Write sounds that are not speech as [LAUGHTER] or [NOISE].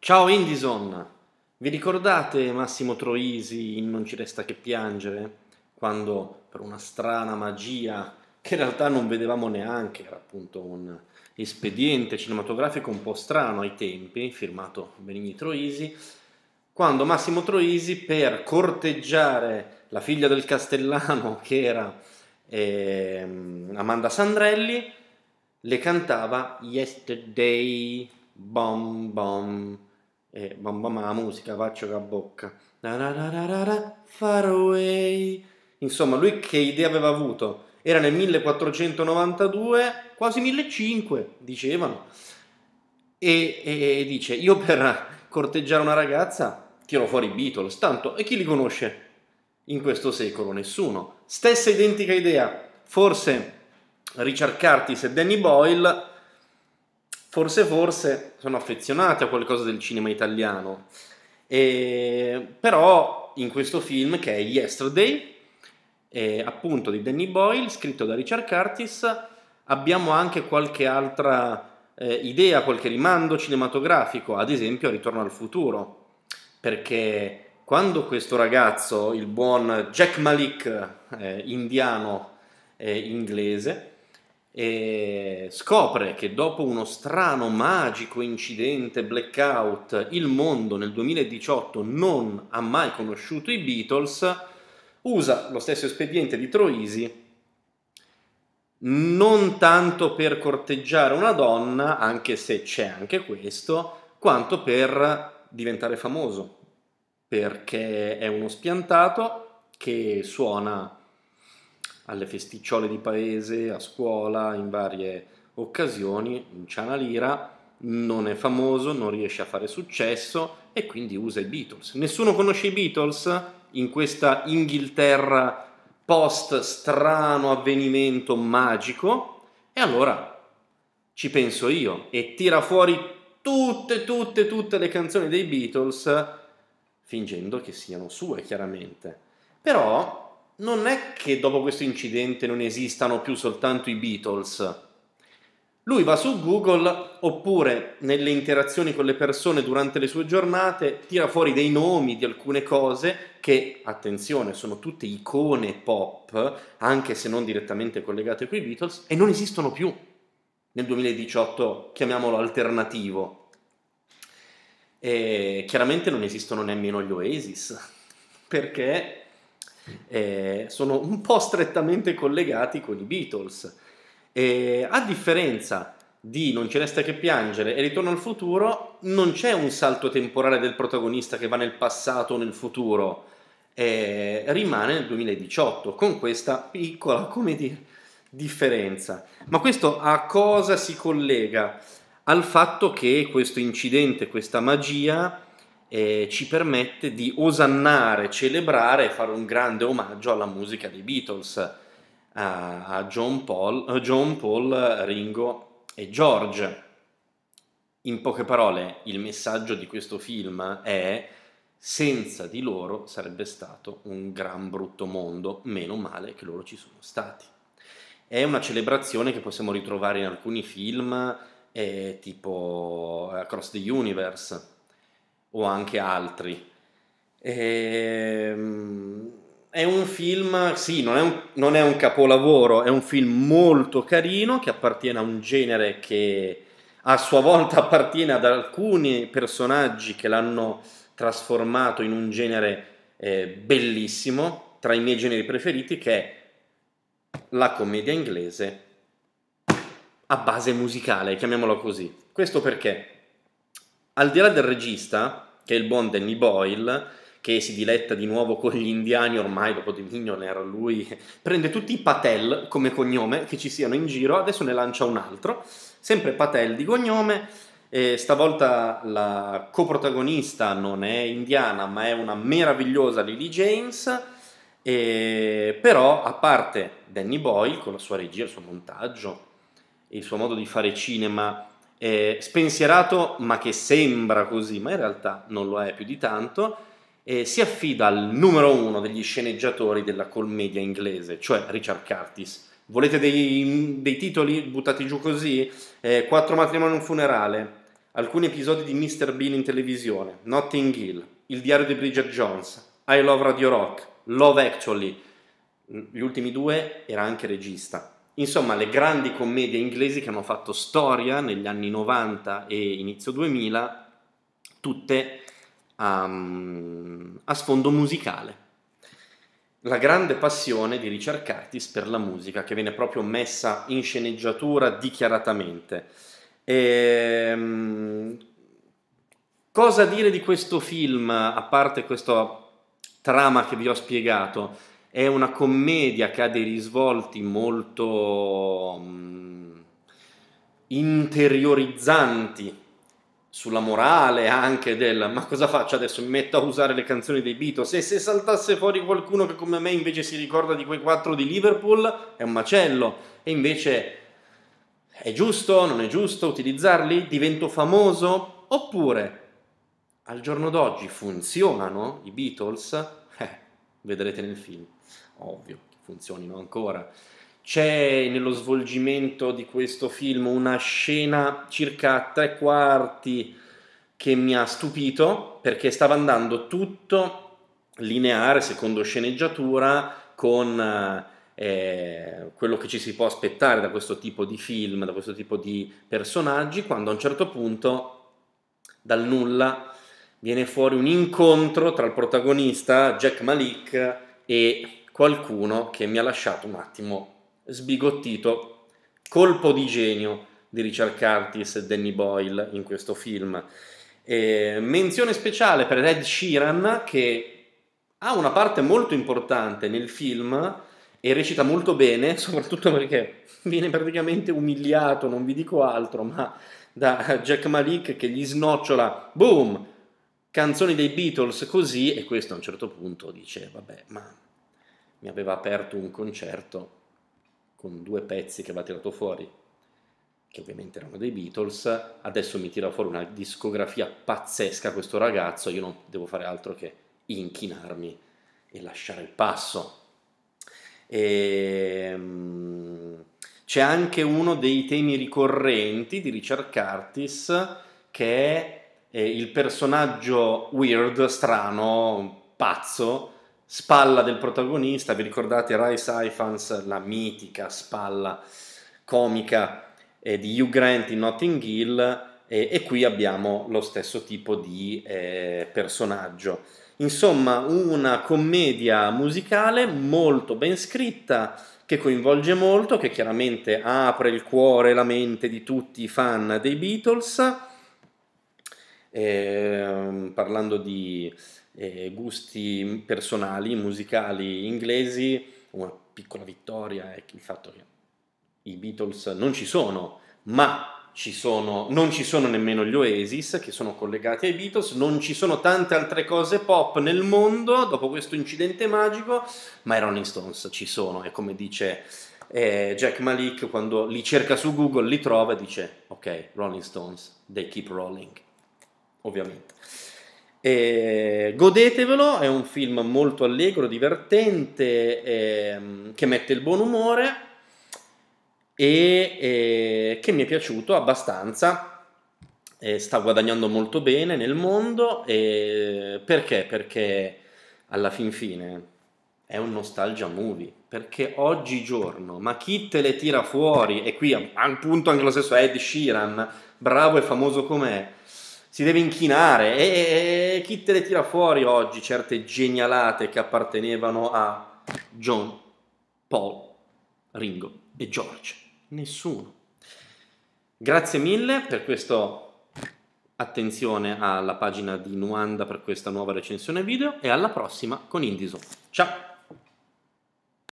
Ciao Indison! Vi ricordate Massimo Troisi in Non ci resta che piangere? Quando per una strana magia, che in realtà non vedevamo neanche, era appunto un espediente cinematografico un po' strano ai tempi, firmato Benigni Troisi, quando Massimo Troisi per corteggiare la figlia del Castellano, che era eh, Amanda Sandrelli, le cantava Yesterday, Bom Bom. E mamma mamma musica, faccio con bocca. far away. Insomma, lui che idea aveva avuto? Era nel 1492, quasi 1500, dicevano. E, e, e dice, io per corteggiare una ragazza tiro fuori i Beatles, tanto, e chi li conosce? In questo secolo nessuno. Stessa identica idea, forse Richard Curtis e Danny Boyle forse forse sono affezionati a qualcosa del cinema italiano. E, però in questo film che è Yesterday, eh, appunto di Danny Boyle, scritto da Richard Curtis, abbiamo anche qualche altra eh, idea, qualche rimando cinematografico, ad esempio a Ritorno al futuro, perché quando questo ragazzo, il buon Jack Malik, eh, indiano inglese, e scopre che dopo uno strano, magico incidente blackout, il mondo nel 2018 non ha mai conosciuto i Beatles, usa lo stesso espediente di Troisi non tanto per corteggiare una donna, anche se c'è anche questo, quanto per diventare famoso, perché è uno spiantato che suona alle festicciole di paese, a scuola, in varie occasioni, in lira, non è famoso, non riesce a fare successo e quindi usa i Beatles. Nessuno conosce i Beatles in questa Inghilterra post strano avvenimento magico e allora ci penso io e tira fuori tutte, tutte, tutte le canzoni dei Beatles fingendo che siano sue chiaramente. Però non è che dopo questo incidente non esistano più soltanto i Beatles. Lui va su Google oppure nelle interazioni con le persone durante le sue giornate tira fuori dei nomi di alcune cose che, attenzione, sono tutte icone pop, anche se non direttamente collegate con i Beatles, e non esistono più nel 2018, chiamiamolo alternativo. E chiaramente non esistono nemmeno gli Oasis, perché eh, sono un po' strettamente collegati con i Beatles. Eh, a differenza di Non ci resta che piangere e Ritorno al futuro, non c'è un salto temporale del protagonista che va nel passato o nel futuro, eh, rimane nel 2018 con questa piccola, come dire, differenza. Ma questo a cosa si collega? Al fatto che questo incidente, questa magia, eh, ci permette di osannare, celebrare e fare un grande omaggio alla musica dei Beatles, a, eh, a John, Paul, eh, John Paul, Ringo e George. In poche parole, il messaggio di questo film è senza di loro sarebbe stato un gran brutto mondo, meno male che loro ci sono stati. È una celebrazione che possiamo ritrovare in alcuni film eh, tipo Across the Universe, o anche altri. Ehm, è un film, sì, non è un, non è un, capolavoro, è un film molto carino che appartiene a un genere che a sua volta [LAUGHS] appartiene ad alcuni personaggi che l'hanno trasformato in un genere eh, bellissimo, tra i miei generi preferiti, che è la commedia inglese a base musicale, chiamiamolo così. Questo perché, al di là del regista, che è il buon Danny Boyle che si diletta di nuovo con gli indiani ormai dopo The Millionaire lui prende tutti i Patel come cognome che ci siano in giro adesso ne lancia un altro sempre Patel di cognome e stavolta la coprotagonista non è indiana ma è una meravigliosa Lily James e però a parte Danny Boyle con la sua regia, il suo montaggio il suo modo di fare cinema eh, spensierato, ma che sembra così, ma in realtà non lo è più di tanto, eh, si affida al numero uno degli sceneggiatori della commedia inglese, cioè Richard Curtis. Volete dei, dei titoli buttati giù così? Eh, Quattro matrimoni e un funerale, alcuni episodi di Mr. Bean in televisione, Notting Hill, Il diario di Bridget Jones, I Love Radio Rock, Love Actually. Gli ultimi due era anche regista, Insomma, le grandi commedie inglesi che hanno fatto storia negli anni 90 e inizio 2000, tutte um, a sfondo musicale. La grande passione di Richard Curtis per la musica, che viene proprio messa in sceneggiatura dichiaratamente. E, um, cosa dire di questo film, a parte questa trama che vi ho spiegato? È una commedia che ha dei risvolti molto mh, mm, interiorizzanti sulla morale anche del ma cosa faccio adesso mi metto a usare le canzoni dei Beatles e se saltasse fuori qualcuno che come me invece si ricorda di quei quattro di Liverpool è un macello e invece è giusto, non è giusto utilizzarli, divento famoso oppure al giorno d'oggi funzionano i Beatles vedrete nel film, ovvio, funzionino ancora. C'è nello svolgimento di questo film una scena circa tre quarti che mi ha stupito perché stava andando tutto lineare secondo sceneggiatura con eh, quello che ci si può aspettare da questo tipo di film, da questo tipo di personaggi, quando a un certo punto dal nulla viene fuori un incontro tra il protagonista Jack Malik e qualcuno che mi ha lasciato un attimo sbigottito, colpo di genio di Richard Curtis e Danny Boyle in questo film. E menzione speciale per Ed Sheeran che ha una parte molto importante nel film e recita molto bene, [LAUGHS] soprattutto perché viene praticamente umiliato, non vi dico altro, ma da Jack Malik che gli snocciola, boom, canzoni dei Beatles così e questo a un certo punto dice vabbè ma mi aveva aperto un concerto con due pezzi che aveva tirato fuori che ovviamente erano dei Beatles adesso mi tira fuori una discografia pazzesca questo ragazzo io non devo fare altro che inchinarmi e lasciare il passo e, ehm, c'è anche uno dei temi ricorrenti di Richard Curtis che è eh, il personaggio weird, strano, pazzo, spalla del protagonista, vi ricordate Rai Ifans, la mitica spalla comica eh, di Hugh Grant in Notting Hill, e qui abbiamo lo stesso tipo di eh, personaggio. Insomma, una commedia musicale molto ben scritta, che coinvolge molto, che chiaramente apre il cuore e la mente di tutti i fan dei Beatles eh, parlando di eh, gusti personali, musicali inglesi, una piccola vittoria è il fatto che i Beatles non ci sono, ma ci sono, non ci sono nemmeno gli Oasis che sono collegati ai Beatles, non ci sono tante altre cose pop nel mondo dopo questo incidente magico, ma i Rolling Stones ci sono e come dice eh, Jack Malik quando li cerca su Google, li trova e dice ok, Rolling Stones, they keep rolling ovviamente. E godetevelo, è un film molto allegro, divertente, ehm, che mette il buon umore e eh, che mi è piaciuto abbastanza. Eh, sta guadagnando molto bene nel mondo eh, perché? Perché alla fin fine è un nostalgia movie perché oggigiorno, ma chi te le tira fuori, e qui appunto anche lo stesso Ed Sheeran, bravo e famoso com'è, si deve inchinare e, e, e, chi te le tira fuori oggi certe genialate che appartenevano a John, Paul, Ringo e George? Nessuno. Grazie mille per questa attenzione alla pagina di Nuanda per questa nuova recensione video e alla prossima con InDesign. Ciao!